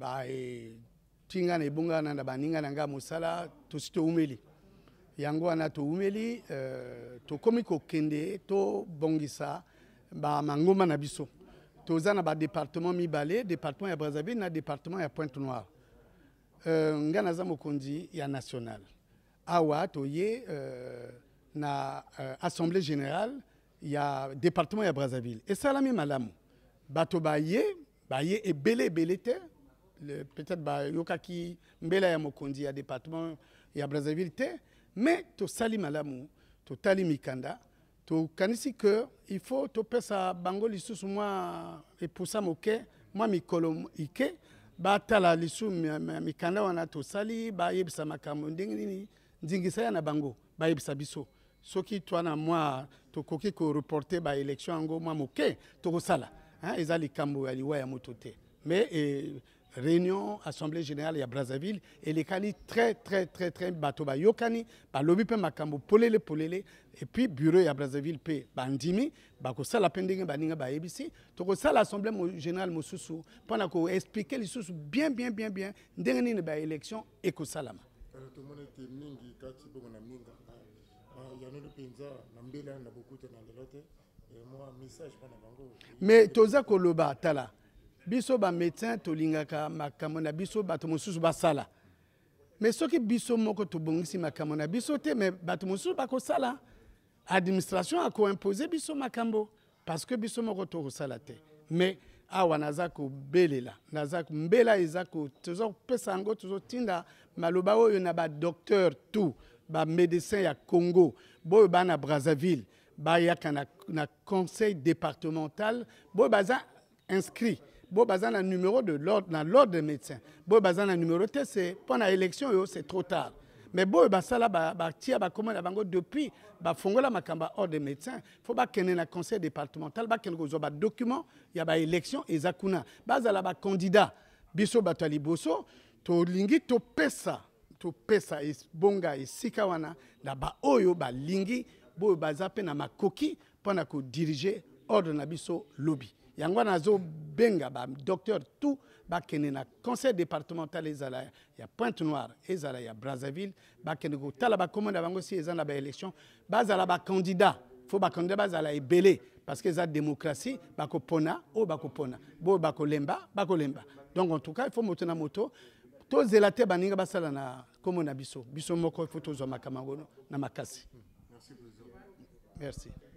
Eh, ti nga na ebonga na na baninga na ngai ya mosala tosi toumeli yango wana toumeli euh, tokómi kokende tobongisa bamangomba na biso toza na badepartement mibale departement ya brazzaville na departement ya pointe noire euh, ngai naza mokonzi ya national awa toye euh, na euh, assemblée générale ya département ya brazzaville esalami malamu bato baye baye ebele ebele te peut-être bah, yokaki mbela ya mokonzi ya département ya brazzaville te mais tosali malamu tali mikanda tokanisi que il faut topesa bango lisusu mwa epusa moke moi mikolo ike batala lisusu mikanda wana tosali bayebisa makambo ndenge nini ndingisa ya na bango yebisa biso soki twana mwa reporter ba election yango mwa moke tokosala hein, eza likambo ya liwa ya moto mais eh, réunion assemblée générale à Brazzaville et les canis très très très très bato bayokani bah, lobi makambo polele polele et puis bureau à Brazzaville pe bandimi bakosala mpe bah, ndenge to ko sala bah, assemblée générale mosusu expliquer les sous bien bien bien bien ndenge élection et élection tomoni mais toza biso bamédecin tolingaka makambo na biso bato mosusu basala mais soki biso moko tobongisi makambo na biso te mais bato mosusu bakosala administration akoimpose biso makambo parce que biso moko tokosala te mais awa naza kobelela naza mbela eza toza kopesa yango tozotinda maloba oyo na badocteur tout bamédecin ya congo boyo baa na brazzaville bayaka na, na conseil départemental boyo baza inscrit bo baza la numéro de l'ordre na l'ordre des médecins bo baza la numéro te c'est pendant l'élection c'est trop tard mais ba basala ba comment la bango depuis ba Fongola makamba ordre des médecins Faut fo kené na conseil départemental document il y ya ba élection kuna bazala candidat biso To to pesa to pesa is bonga is esika wana na oyo lingi. lingi baza mpe na makoki pendant dirige diriger ordre na biso lobby yango benga ba docteur tout ba kenena conseil départemental ezala ya pointe noire ezala ya brazzaville bakende kotala bakomona na bango si eza na baélection bazala Faut fo bacandidat bazala ebele parce que za démocratie bakopona oyo bakopona boyo bakolemba bakolemba donc en tout cas il faut moto na moto Tous te baninga basala na nkombo na biso biso moko il faut tozwa makambo yango na makasi merci, merci.